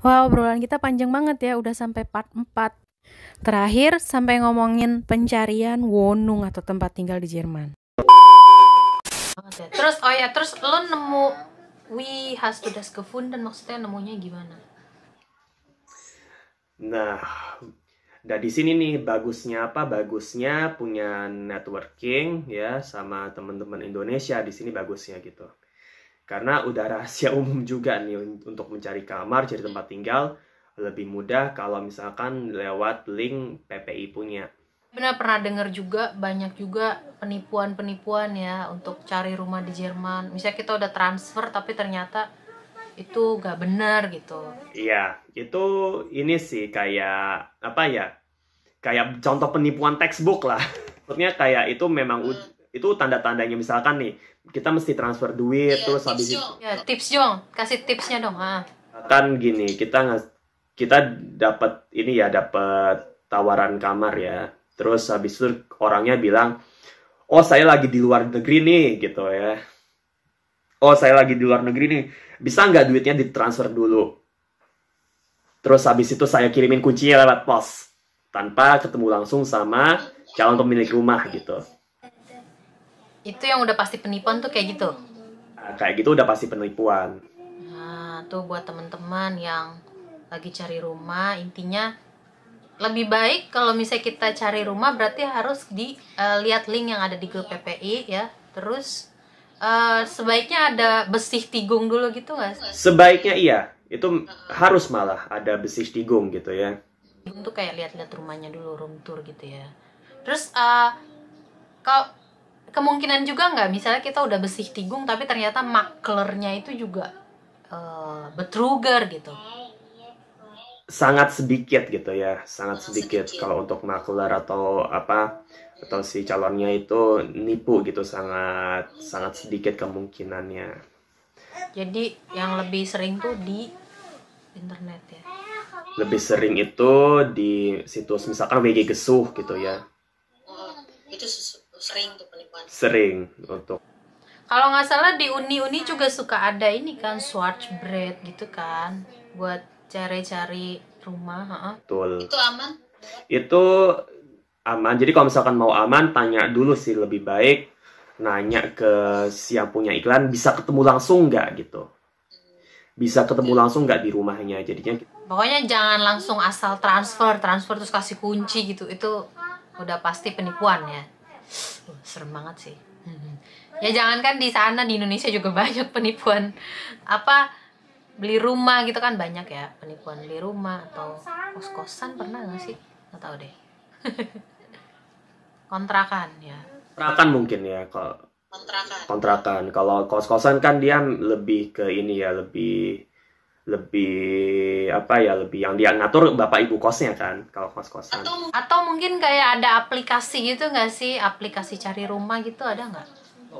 wow, obrolan kita panjang banget ya, udah sampai part 4. Terakhir sampai ngomongin pencarian Wonung atau tempat tinggal di Jerman. Ya. Terus oh ya, terus lo nemu We has to das gefunden maksudnya nemunya gimana? Nah, Nah di sini nih bagusnya apa? Bagusnya punya networking ya sama teman-teman Indonesia di sini bagusnya gitu. Karena udah rahasia umum juga nih untuk mencari kamar, cari tempat tinggal lebih mudah kalau misalkan lewat link PPI punya. Benar pernah dengar juga banyak juga penipuan-penipuan ya untuk cari rumah di Jerman. Misalnya kita udah transfer tapi ternyata itu gak benar gitu. Iya, itu ini sih kayak apa ya? Kayak contoh penipuan textbook lah. Maksudnya kayak itu memang hmm itu tanda-tandanya misalkan nih, kita mesti transfer duit yeah, terus habis itu. Ya, tips dong kasih tipsnya dong, ah. Kan gini, kita kita dapat ini ya dapat tawaran kamar ya. Terus habis itu orangnya bilang, "Oh, saya lagi di luar negeri nih," gitu ya. "Oh, saya lagi di luar negeri nih. Bisa nggak duitnya ditransfer dulu?" Terus habis itu saya kirimin kuncinya lewat pos tanpa ketemu langsung sama calon pemilik rumah gitu itu yang udah pasti penipuan tuh kayak gitu nah, kayak gitu udah pasti penipuan nah tuh buat teman-teman yang lagi cari rumah intinya lebih baik kalau misalnya kita cari rumah berarti harus dilihat eh, uh, link yang ada di grup PPI ya terus uh, sebaiknya ada besih tigung dulu gitu nggak sebaiknya iya itu harus malah ada besih tigung gitu ya itu kayak lihat-lihat rumahnya dulu room tour gitu ya terus uh, kalau kemungkinan juga nggak misalnya kita udah bersih tigung tapi ternyata maklernya itu juga uh, betruger gitu sangat sedikit gitu ya sangat sedikit, sedikit. kalau untuk makler atau apa atau si calonnya itu nipu gitu sangat sangat sedikit kemungkinannya jadi yang lebih sering tuh di internet ya lebih sering itu di situs misalkan WG Gesuh gitu ya oh, itu sering tuh sering untuk kalau nggak salah di uni-uni juga suka ada ini kan swatch bread gitu kan buat cari-cari rumah ha -ha. betul itu aman itu aman jadi kalau misalkan mau aman tanya dulu sih lebih baik nanya ke siapunya punya iklan bisa ketemu langsung nggak gitu bisa ketemu langsung nggak di rumahnya jadinya pokoknya jangan langsung asal transfer transfer terus kasih kunci gitu itu udah pasti penipuan ya serem banget sih ya ya jangankan di sana di Indonesia juga banyak penipuan apa beli rumah gitu kan banyak ya penipuan beli rumah atau kos kosan pernah nggak sih nggak tahu deh kontrakan ya kontrakan mungkin ya kalau kontrakan kontrakan kalau kos kosan kan dia lebih ke ini ya lebih lebih apa ya lebih yang dia ngatur bapak ibu kosnya kan kalau kos kosan atau, atau mungkin kayak ada aplikasi gitu nggak sih aplikasi cari rumah gitu ada nggak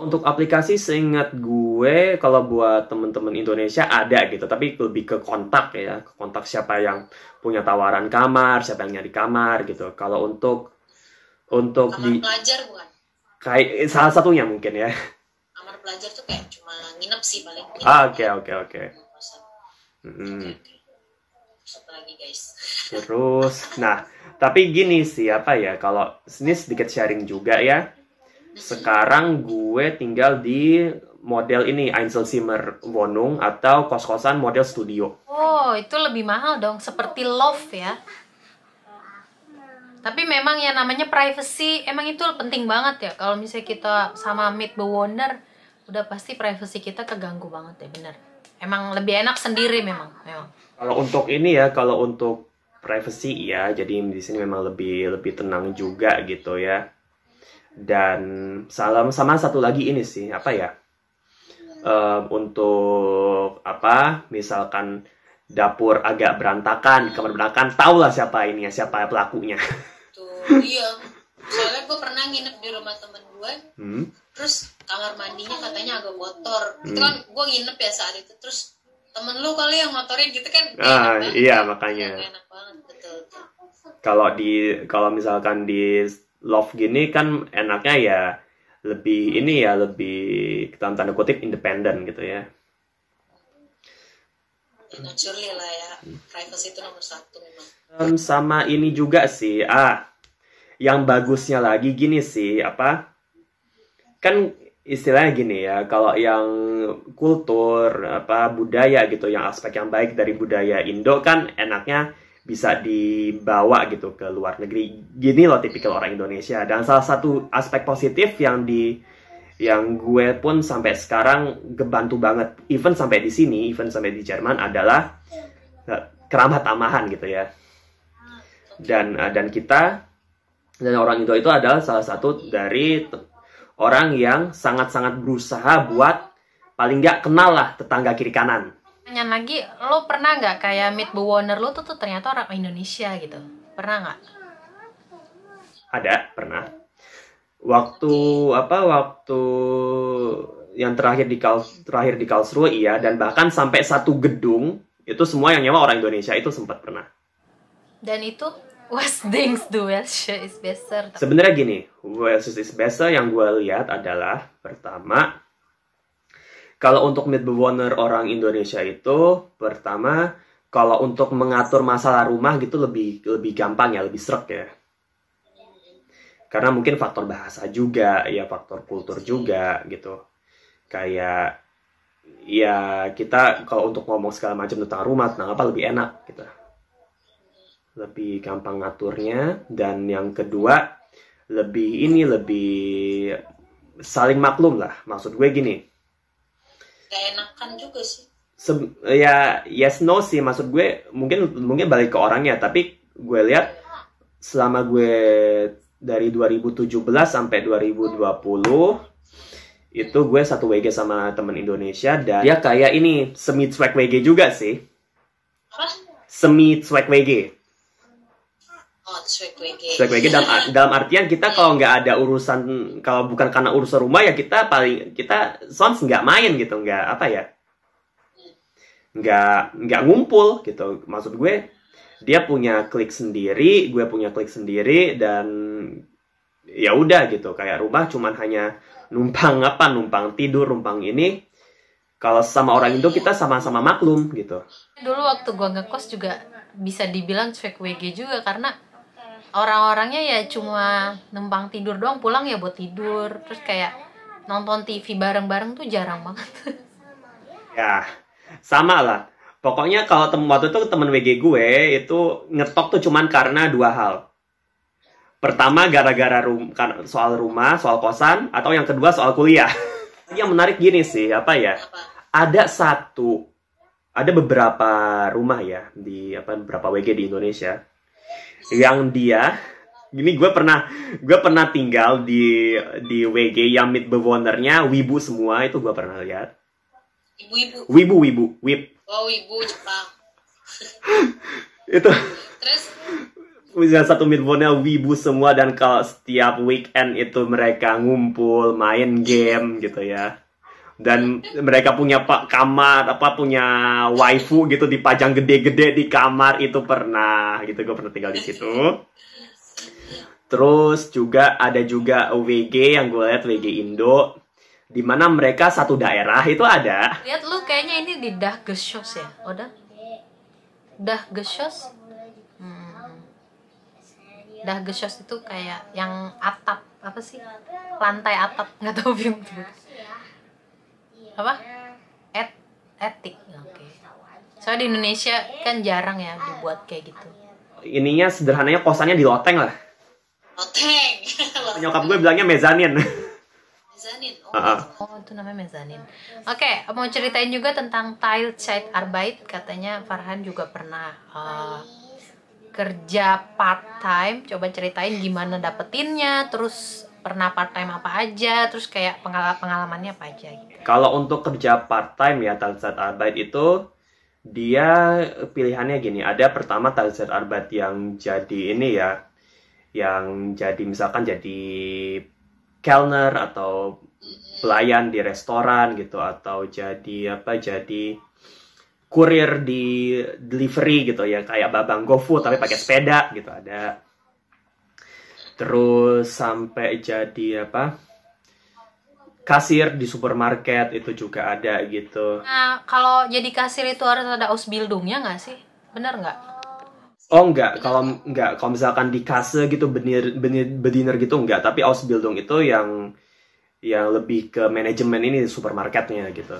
untuk aplikasi seingat gue kalau buat temen-temen Indonesia ada gitu tapi lebih ke kontak ya ke kontak siapa yang punya tawaran kamar siapa yang nyari kamar gitu kalau untuk untuk kamar di pelajar bukan kayak eh, salah satunya mungkin ya kamar pelajar tuh kayak cuma nginep sih paling ah oke oke oke guys. Terus, nah tapi gini sih apa ya kalau ini sedikit sharing juga ya. Sekarang gue tinggal di model ini Einzelzimmer Wohnung atau kos-kosan model studio. Oh, itu lebih mahal dong, seperti loft ya. Tapi memang ya namanya privacy emang itu penting banget ya. Kalau misalnya kita sama meet the owner, udah pasti privacy kita keganggu banget ya, bener emang lebih enak sendiri memang. memang. Kalau untuk ini ya, kalau untuk privacy ya, jadi di sini memang lebih lebih tenang juga gitu ya. Dan salam sama satu lagi ini sih apa ya? Um, untuk apa? Misalkan dapur agak berantakan, kamar berantakan, tahulah siapa ini ya, siapa pelakunya. Tuh, iya. Soalnya gue pernah nginep di rumah temen gue. Hmm? terus kamar mandinya katanya agak kotor hmm. itu kan gue nginep ya saat itu terus temen lu kali yang ngotorin gitu kan ah, enak iya banget. makanya kalau di kalau misalkan di love gini kan enaknya ya lebih ini ya lebih kita tanda kutip independen gitu ya naturally lah ya hmm. privacy itu nomor satu memang sama ini juga sih ah yang bagusnya lagi gini sih apa kan istilahnya gini ya kalau yang kultur apa budaya gitu yang aspek yang baik dari budaya Indo kan enaknya bisa dibawa gitu ke luar negeri gini loh tipikal orang Indonesia dan salah satu aspek positif yang di yang gue pun sampai sekarang gebantu banget even sampai di sini even sampai di Jerman adalah eh, keramah tamahan gitu ya ah, dan eh, dan kita dan orang Indo itu adalah salah satu dari orang yang sangat-sangat berusaha buat paling nggak kenal lah tetangga kiri kanan. Tanya lagi, lo pernah nggak kayak meet the owner lo tuh, tuh ternyata orang Indonesia gitu? Pernah nggak? Ada, pernah. Waktu apa? Waktu yang terakhir di Kal terakhir di Karlsruhe iya dan bahkan sampai satu gedung itu semua yang nyewa orang Indonesia itu sempat pernah. Dan itu West thinks the Welsh is better. Sebenarnya gini, Welsh is better yang gue lihat adalah pertama kalau untuk midbewoner orang Indonesia itu pertama kalau untuk mengatur masalah rumah gitu lebih lebih gampang ya, lebih srek ya. Karena mungkin faktor bahasa juga, ya faktor kultur juga gitu. Kayak ya kita kalau untuk ngomong segala macam tentang rumah, tentang apa lebih enak gitu lebih gampang ngaturnya dan yang kedua lebih ini lebih saling maklum lah maksud gue gini gak enakan juga sih Se ya yes no sih maksud gue mungkin mungkin balik ke orangnya tapi gue lihat selama gue dari 2017 sampai 2020 itu gue satu WG sama temen Indonesia dan dia kayak ini semi swag WG juga sih semi swag WG Swag dalam dalam artian kita kalau nggak ada urusan kalau bukan karena urusan rumah ya kita paling kita sons nggak main gitu nggak apa ya nggak nggak ngumpul gitu maksud gue dia punya klik sendiri gue punya klik sendiri dan ya udah gitu kayak rumah cuman hanya numpang apa numpang tidur numpang ini kalau sama orang itu kita sama-sama maklum gitu dulu waktu gue ngekos juga bisa dibilang cuek WG juga karena orang-orangnya ya cuma numpang tidur doang pulang ya buat tidur terus kayak nonton TV bareng-bareng tuh jarang banget ya sama lah pokoknya kalau tem waktu itu temen WG gue itu ngetok tuh cuman karena dua hal pertama gara-gara rum kan, soal rumah soal kosan atau yang kedua soal kuliah yang menarik gini sih apa ya ada satu ada beberapa rumah ya di apa beberapa WG di Indonesia yang dia gini gue pernah gue pernah tinggal di di WG yang mid bewonernya wibu semua itu gue pernah lihat ibu-ibu wibu wibu wib oh wibu Jepang itu terus misalnya satu midbone wibu semua dan kalau setiap weekend itu mereka ngumpul main game gitu ya dan mereka punya pak kamar apa punya waifu gitu dipajang gede-gede di kamar itu pernah gitu gue pernah tinggal di situ terus juga ada juga WG yang gue lihat WG Indo di mana mereka satu daerah itu ada lihat lu kayaknya ini di dah geshos ya oda? dah geshos hmm. dah geshos itu kayak yang atap apa sih lantai atap nggak tahu film apa et etik oke okay. soalnya di Indonesia kan jarang ya dibuat kayak gitu ininya sederhananya kosannya di loteng lah loteng nyokap gue bilangnya mezanin mezanin oh, uh -huh. oh itu namanya mezanin oke okay, mau ceritain juga tentang tile Teilzeit Arbeit katanya Farhan juga pernah uh, kerja part time coba ceritain gimana dapetinnya terus pernah part time apa aja terus kayak pengal pengalamannya apa aja gitu kalau untuk kerja part time ya arbeit itu dia pilihannya gini ada pertama arbeit yang jadi ini ya yang jadi misalkan jadi kelner atau pelayan di restoran gitu atau jadi apa jadi kurir di delivery gitu ya kayak babang GoFood tapi pakai sepeda gitu ada terus sampai jadi apa kasir di supermarket itu juga ada gitu nah kalau jadi kasir itu harus ada ausbildungnya nggak sih bener nggak Oh nggak kalau nggak kalau misalkan di kase gitu benir benir bediner gitu nggak? tapi Ausbildung itu yang yang lebih ke manajemen ini supermarketnya gitu.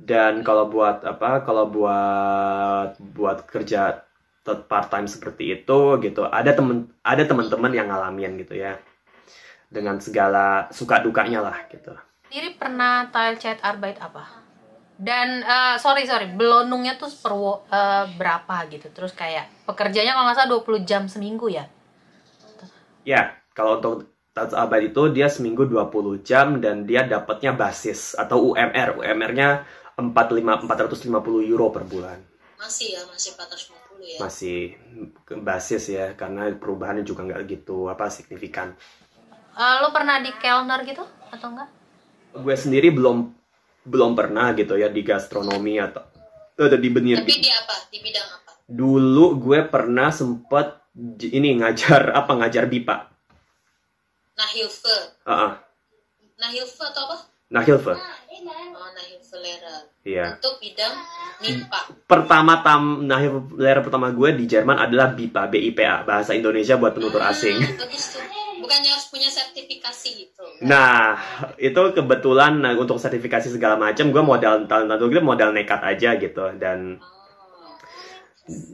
Dan kalau buat apa? Kalau buat buat kerja part time seperti itu gitu ada temen ada teman-teman yang ngalamin gitu ya dengan segala suka dukanya lah gitu sendiri pernah chat arbeit apa dan uh, sorry sorry belonungnya tuh per uh, eh, berapa gitu terus kayak pekerjanya kalau nggak salah 20 jam seminggu ya ya kalau untuk Tats arbeit itu dia seminggu 20 jam dan dia dapatnya basis atau UMR. UMR-nya 45 450 euro per bulan. Masih ya, masih 450 ya? Masih basis ya, karena perubahannya juga nggak gitu apa signifikan. Uh, lo pernah di Kellner gitu atau enggak? Gue sendiri belum belum pernah gitu ya di gastronomi atau atau eh, di benih. Tapi di gitu. apa? Di bidang apa? Dulu gue pernah sempat ini ngajar apa ngajar bipa. Nah, Hilfe. Uh -uh. Nah, Hilfe atau apa? Nahilfe. Nah, kan. Oh, Iya. Untuk bidang MIPA. Pertama tam nah Lehrer pertama gue di Jerman adalah BIPA, BIPA, bahasa Indonesia buat penutur ah, asing. Hmm, bagus tuh. Bukannya harus punya sertifikasi gitu. Kan? Nah, itu kebetulan nah, untuk sertifikasi segala macam gue modal tahun lalu gue modal nekat aja gitu dan oh.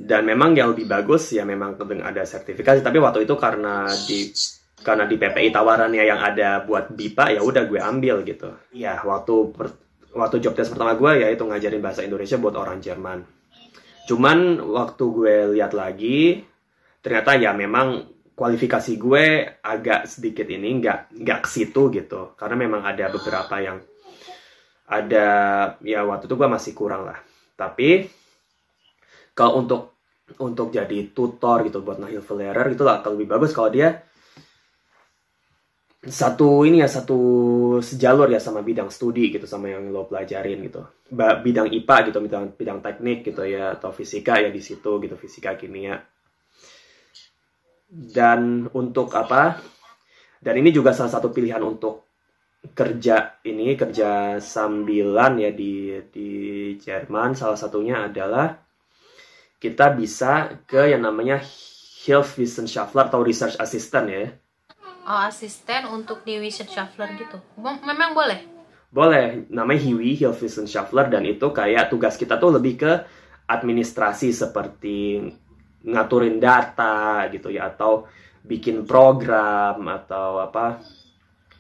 dan memang yang lebih bagus ya memang ada sertifikasi tapi waktu itu karena di karena di PPI tawarannya yang ada buat BIPA ya udah gue ambil gitu. Iya, waktu per, waktu job test pertama gue ya itu ngajarin bahasa Indonesia buat orang Jerman. Cuman waktu gue lihat lagi ternyata ya memang kualifikasi gue agak sedikit ini nggak nggak ke situ gitu karena memang ada beberapa yang ada ya waktu itu gue masih kurang lah tapi kalau untuk untuk jadi tutor gitu buat Nahil Valera gitu lah lebih bagus kalau dia satu ini ya satu sejalur ya sama bidang studi gitu sama yang lo pelajarin gitu bidang IPA gitu bidang bidang teknik gitu ya atau fisika ya di situ gitu fisika kimia dan untuk apa dan ini juga salah satu pilihan untuk kerja ini kerja sambilan ya di di Jerman salah satunya adalah kita bisa ke yang namanya Health Wissenschaftler atau research assistant ya oh, asisten untuk di Vision Shuffler gitu memang boleh boleh namanya Hiwi Hill Vision Shuffler dan itu kayak tugas kita tuh lebih ke administrasi seperti ngaturin data gitu ya atau bikin program atau apa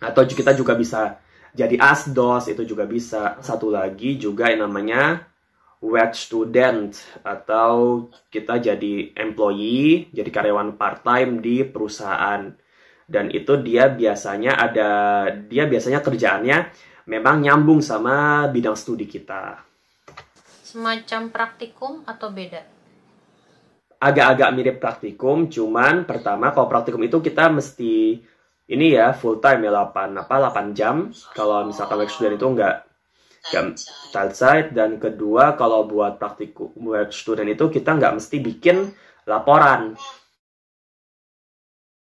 atau kita juga bisa jadi asdos itu juga bisa satu lagi juga yang namanya wet student atau kita jadi employee jadi karyawan part time di perusahaan dan itu dia biasanya ada dia biasanya kerjaannya memang nyambung sama bidang studi kita. Semacam praktikum atau beda? Agak-agak mirip praktikum, cuman pertama kalau praktikum itu kita mesti ini ya full time ya 8 apa 8 jam. Kalau misalkan work student itu enggak jam side dan kedua kalau buat praktikum buat student itu kita nggak mesti bikin laporan